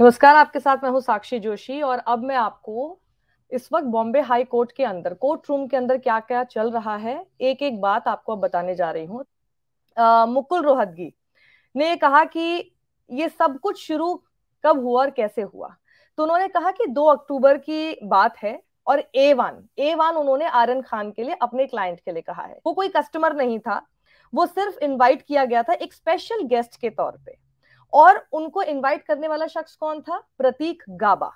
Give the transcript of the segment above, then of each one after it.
नमस्कार आपके साथ मैं हूँ साक्षी जोशी और अब मैं आपको इस वक्त बॉम्बे हाई कोर्ट के अंदर कोर्ट रूम के अंदर क्या क्या चल रहा है एक एक बात आपको अब बताने जा रही हूँ मुकुल रोहतगी ने कहा कि ये सब कुछ शुरू कब हुआ और कैसे हुआ तो उन्होंने कहा कि दो अक्टूबर की बात है और ए वन ए वन उन्होंने आर्यन खान के लिए अपने क्लाइंट के लिए कहा है वो कोई कस्टमर नहीं था वो सिर्फ इनवाइट किया गया था एक स्पेशल गेस्ट के तौर पर और उनको इनवाइट करने वाला शख्स कौन था प्रतीक गाबा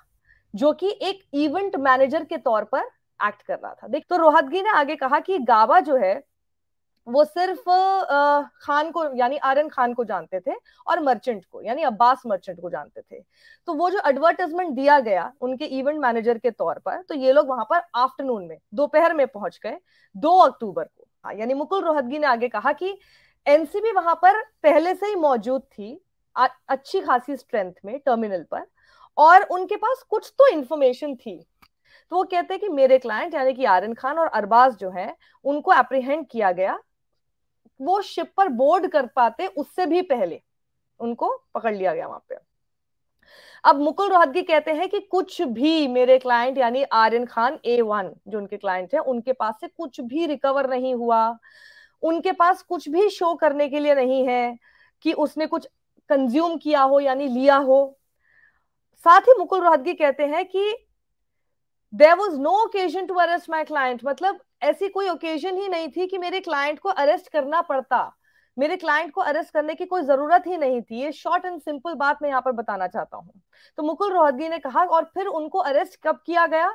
जो कि एक इवेंट मैनेजर के तौर पर एक्ट कर रहा था देख तो रोहतगी ने आगे कहा कि गाबा जो है वो सिर्फ खान को यानी आर्यन खान को जानते थे और मर्चेंट को यानी अब्बास मर्चेंट को जानते थे तो वो जो एडवर्टाइजमेंट दिया गया उनके इवेंट मैनेजर के तौर पर तो ये लोग वहां पर आफ्टरनून में दोपहर में पहुंच गए दो अक्टूबर को हाँ, यानी मुकुल रोहतगी ने आगे कहा कि एनसीबी वहां पर पहले से ही मौजूद थी अच्छी खासी स्ट्रेंथ में टर्मिनल पर और उनके पास कुछ तो इन्फॉर्मेशन थी तो वो कहते हैं कि मेरे क्लाइंट यानी कि आर्यन खान और अरबाज जो है उनको अप्रिहेंड किया गया वो शिप पर बोर्ड कर पाते उससे भी पहले उनको पकड़ लिया गया वहां पे अब मुकुल रोहतगी कहते हैं कि कुछ भी मेरे क्लाइंट यानी आर्यन खान ए वन जो उनके क्लाइंट है उनके पास से कुछ भी रिकवर नहीं हुआ उनके पास कुछ भी शो करने के लिए नहीं है कि उसने कुछ कंज्यूम किया हो यानी लिया हो साथ ही मुकुल रोहतगी कहते हैं कि there was no occasion to arrest my client मतलब ऐसी कोई ओकेजन ही नहीं थी कि मेरे क्लाइंट को अरेस्ट करना पड़ता मेरे क्लाइंट को अरेस्ट करने की कोई जरूरत ही नहीं थी ये शॉर्ट एंड सिंपल बात मैं यहाँ पर बताना चाहता हूँ तो मुकुल रोहतगी ने कहा और फिर उनको अरेस्ट कब किया गया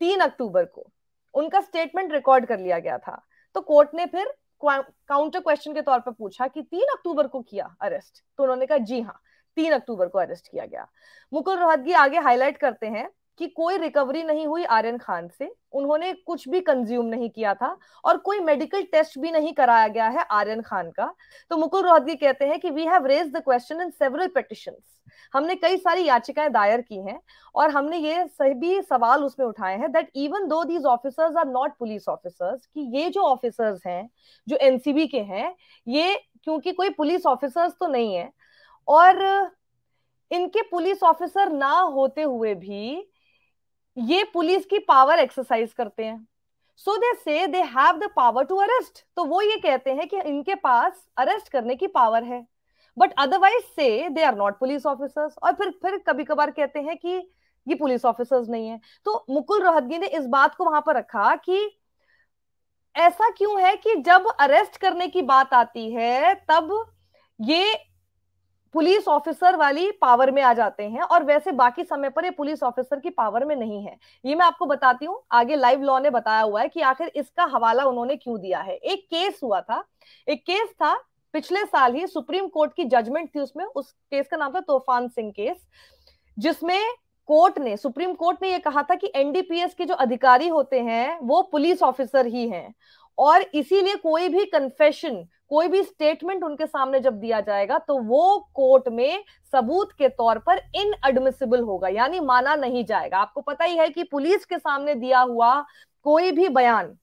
तीन अक्टूबर को उनका स्टेटमेंट रिकॉर्ड कर लिया गया था तो कोर्ट ने फिर काउंटर क्वेश्चन के तौर पर पूछा कि तीन अक्टूबर को किया अरेस्ट तो उन्होंने कहा जी हाँ तीन अक्टूबर को अरेस्ट किया गया मुकुल रोहतगी आगे हाईलाइट करते हैं कि कोई रिकवरी नहीं हुई आर्यन खान से उन्होंने कुछ भी कंज्यूम नहीं किया था और कोई मेडिकल टेस्ट भी नहीं कराया गया है आर्यन खान का तो मुकुल रोहतगी कहते हैं कि we have raise the question in several petition हमने कई सारी याचिकाएं दायर की हैं और हमने ये सभी सवाल उसमें उठाए हैं that even though these officers are not police officers कि ये जो ऑफिसर्स हैं जो एनसीबी के हैं ये क्योंकि कोई पुलिस ऑफिसर्स तो नहीं है और इनके पुलिस ऑफिसर ना होते हुए भी ये पुलिस की पावर एक्सरसाइज करते हैं so they say they have the power to arrest तो वो ये कहते हैं कि इनके पास अरेस्ट करने की पावर है बट अदरवाइज से they are not police officers और फिर फिर कभी कभार कहते हैं कि ये पुलिस ऑफिसर्स नहीं है तो मुकुल रोहतगी ने इस बात को वहां पर रखा कि ऐसा क्यों है कि जब अरेस्ट करने की बात आती है तब ये पुलिस ऑफिसर वाली पावर में आ जाते हैं और वैसे बाकी समय पर ये पुलिस ऑफिसर की पावर में नहीं है ये मैं आपको बताती हूँ आगे लाइव लॉ ने बताया हुआ है कि आखिर इसका हवाला उन्होंने क्यों दिया है एक केस हुआ था एक केस था पिछले साल ही सुप्रीम कोर्ट की जजमेंट थी उसमें उस केस का नाम था तूफान सिंह केस जिसमें कोर्ट ने सुप्रीम कोर्ट ने यह कहा था कि एनडीपीएस के जो अधिकारी होते हैं वो पुलिस ऑफिसर ही हैं और इसीलिए कोई भी कन्फेशन कोई भी स्टेटमेंट उनके सामने जब दिया जाएगा तो वो कोर्ट में सबूत के तौर पर इनएडमिसिबल होगा यानी माना नहीं जाएगा आपको पता ही है कि पुलिस के सामने दिया हुआ कोई भी बयान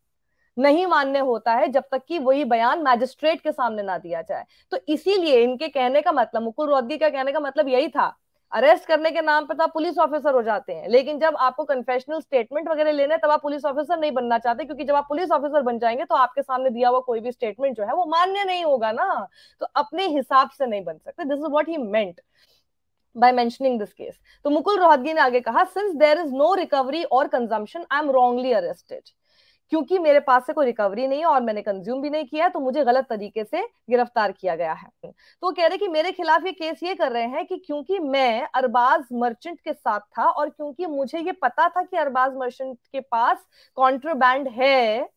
नहीं मान्य होता है जब तक कि वही बयान मैजिस्ट्रेट के सामने ना दिया जाए तो इसीलिए इनके कहने का मतलब मुकुल रोहतगी का कहने का मतलब यही था अरेस्ट करने के नाम पर तो आप पुलिस ऑफिसर हो जाते हैं लेकिन जब आपको कन्फेशनल स्टेटमेंट वगैरह लेना है तब आप पुलिस ऑफिसर नहीं बनना चाहते क्योंकि जब आप पुलिस ऑफिसर बन जाएंगे तो आपके सामने दिया हुआ कोई भी स्टेटमेंट जो है वो मान्य नहीं होगा ना तो अपने हिसाब से नहीं बन सकते this is what he meant by mentioning this case. तो मुकुल रोहतगी ने आगे कहा since there is no recovery और consumption I am wrongly arrested क्योंकि मेरे पास से कोई रिकवरी नहीं है और मैंने कंज्यूम भी नहीं किया तो मुझे गलत तरीके से गिरफ्तार किया गया है तो कह रहे कि मेरे खिलाफ ये केस ये कर रहे हैं कि क्योंकि मैं अरबाज मर्चेंट के साथ था और क्योंकि मुझे ये पता था कि अरबाज मर्चेंट के पास कॉन्ट्रोबैंड है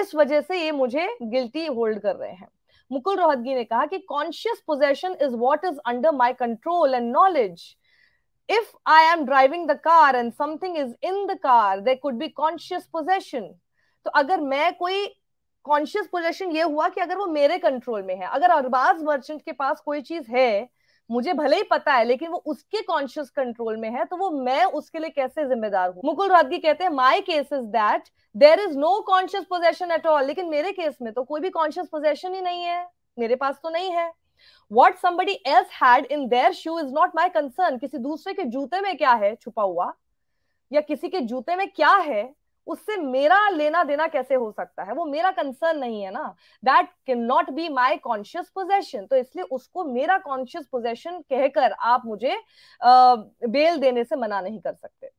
इस वजह से ये मुझे गिल्टी होल्ड कर रहे हैं मुकुल रोहतगी ने कहा कि conscious possession is what is under my control and knowledge if I am driving the car and something is in the car they could be conscious possession तो अगर मैं कोई कॉन्शियस पोजेशन ये हुआ कि अगर वो मेरे कंट्रोल में है अगर अरबाज मर्चेंट के पास कोई चीज है मुझे भले ही पता है लेकिन वो उसके कॉन्शियस कंट्रोल में है तो वो मैं उसके लिए कैसे जिम्मेदार हूँ मुकुल राजगी कहते हैं my case is that there is no conscious possession at all लेकिन मेरे केस में तो कोई भी कॉन्शियस पोजेशन ही नहीं है मेरे पास तो नहीं है what somebody else had in their shoe is not my concern किसी दूसरे के जूते में क्या है छुपा हुआ या किसी के जूते में क्या है उससे मेरा लेना देना कैसे हो सकता है वो मेरा कंसर्न नहीं है ना that can not be my conscious possession तो इसलिए उसको मेरा कॉन्शियस पोजेशन कहकर आप मुझे बेल देने से मना नहीं कर सकते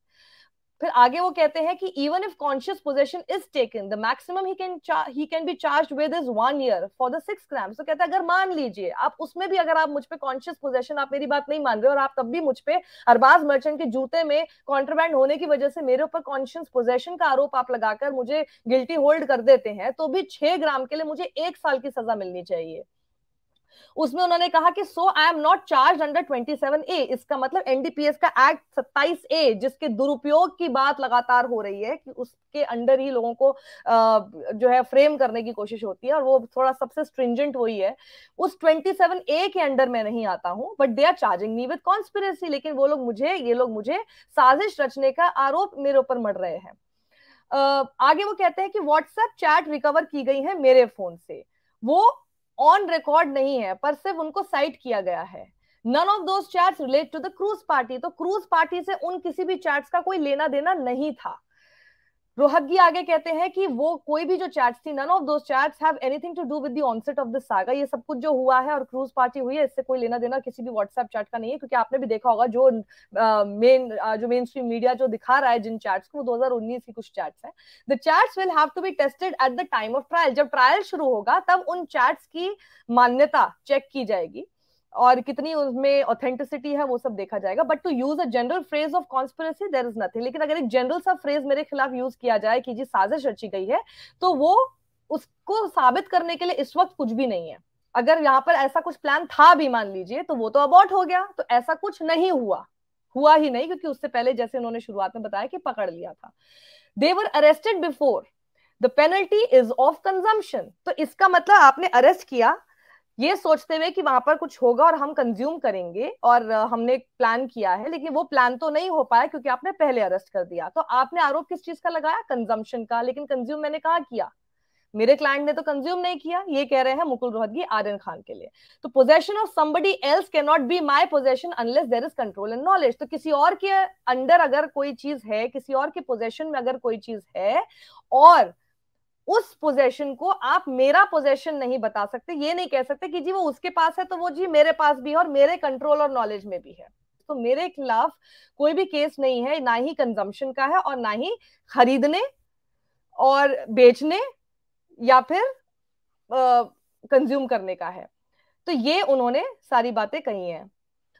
फिर आगे वो कहते हैं कि even if conscious possession is taken the maximum he can he can be charge with is one year for the six crime तो कहते हैं अगर मान लीजिए आप उसमें भी अगर आप मुझ पर कॉन्शियस पोजेशन आप मेरी बात नहीं मान रहे और आप तब भी मुझ पर अरबाज मर्चेंट के जूते में कॉन्ट्राबैंड होने की वजह से मेरे ऊपर कॉन्शियस पोजेशन का आरोप आप लगाकर मुझे गिल्टी होल्ड कर देते हैं तो भी छह ग्राम के लिए मुझे एक साल की सजा मिलनी चाहिए उसमें उन्होंने कहा कि so I am not charge under twenty seven A इसका मतलब एनडीपीएस का एक्ट सत्ताईस ए जिसके दुरुपयोग की बात लगातार हो रही है कि उसके अंडर ही लोगों को जो है फ्रेम करने की कोशिश होती है और वो थोड़ा सबसे स्ट्रिंजेंट वही है उस ट्वेंटी सेवन ए के अंडर मैं नहीं आता हूँ but they are charging me with conspiracy लेकिन वो लोग मुझे ये लोग मुझे साजिश रचने का आरोप मेरे ऊपर मर रहे हैं आगे वो कहते हैं कि व्हाट्सएप चैट रिकवर की गई है मेरे फोन से वो ऑन रिकॉर्ड नहीं है पर सिर्फ उनको साइट किया गया है none of those chats relate to the cruise party तो क्रूज पार्टी से उन किसी भी चैट्स का कोई लेना देना नहीं था रोहतगी आगे कहते हैं कि वो कोई भी जो चैट्स थी none of those chats have anything to do with the onset of the saga ये सब कुछ जो हुआ है और क्रूज पार्टी हुई है इससे कोई लेना देना किसी भी व्हाट्सएप चैट का नहीं है क्योंकि आपने भी देखा होगा जो मेन जो मेन स्ट्रीम मीडिया जो दिखा रहा है जिन चैट्स को वो 2019 की कुछ चैट्स है the chats will have to be tested at the time of trial जब ट्रायल शुरू होगा तब उन चैट्स की मान्यता चेक की जाएगी और कितनी उसमें ऑथेंटिसिटी है वो सब देखा जाएगा but to use a general phrase of conspiracy there is nothing लेकिन अगर एक जनरल सा फ्रेज मेरे खिलाफ यूज किया जाए कि जी साजिश रची गई है तो वो उसको साबित करने के लिए इस वक्त कुछ भी नहीं है अगर यहाँ पर ऐसा कुछ प्लान था भी मान लीजिए तो वो तो अबॉट हो गया तो ऐसा कुछ नहीं हुआ हुआ ही नहीं क्योंकि उससे पहले जैसे उन्होंने शुरुआत में बताया कि पकड़ लिया था they were arrested before the penalty is of consumption तो इसका मतलब आपने अरेस्ट किया ये सोचते हुए कि वहां पर कुछ होगा और हम कंज्यूम करेंगे और हमने एक प्लान किया है लेकिन वो प्लान तो नहीं हो पाया क्योंकि आपने पहले अरेस्ट कर दिया तो आपने आरोप किस चीज का लगाया कंजम्पशन का लेकिन कंज्यूम मैंने कहा किया मेरे क्लाइंट ने तो कंज्यूम नहीं किया ये कह रहे हैं मुकुल रोहतगी आर्यन खान के लिए तो possession of somebody else can not be my possession unless there is control and knowledge तो किसी और के अंडर अगर कोई चीज है किसी और के पोजेशन में अगर कोई चीज है और उस पोजेशन को आप मेरा पोजेशन नहीं बता सकते ये नहीं कह सकते कि जी वो उसके पास है तो वो जी मेरे पास भी है और मेरे कंट्रोल और नॉलेज में भी है तो मेरे खिलाफ कोई भी केस नहीं है ना ही कंजम्पशन का है और ना ही खरीदने और बेचने या फिर कंज्यूम करने का है तो ये उन्होंने सारी बातें कही हैं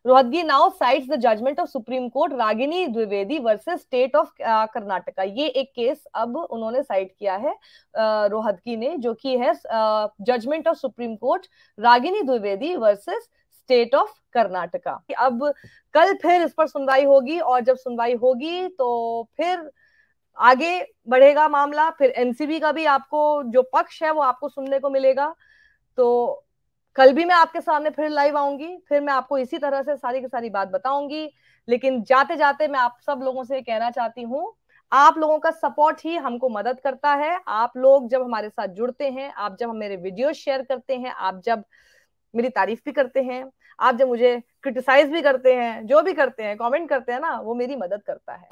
Rohatgi now cite the judgment of Supreme Court Ragini Dwivedi versus State of Karnataka ये एक केस अब उन्होंने साइट किया है रोहतगी uh, ने जो कि है judgment of Supreme Court Ragini Dwivedi versus State of Karnataka अब कल फिर इस पर सुनवाई होगी और जब सुनवाई होगी तो फिर आगे बढ़ेगा मामला फिर एनसीबी का भी आपको जो पक्ष है वो आपको सुनने को मिलेगा तो कल भी मैं आपके सामने फिर लाइव आऊंगी फिर मैं आपको इसी तरह से सारी की सारी बात बताऊंगी लेकिन जाते जाते मैं आप सब लोगों से कहना चाहती हूँ आप लोगों का सपोर्ट ही हमको मदद करता है आप लोग जब हमारे साथ जुड़ते हैं आप जब मेरे वीडियो शेयर करते हैं आप जब मेरी तारीफ भी करते हैं आप जब मुझे क्रिटिसाइज भी करते हैं जो भी करते हैं कमेंट करते हैं ना वो मेरी मदद करता है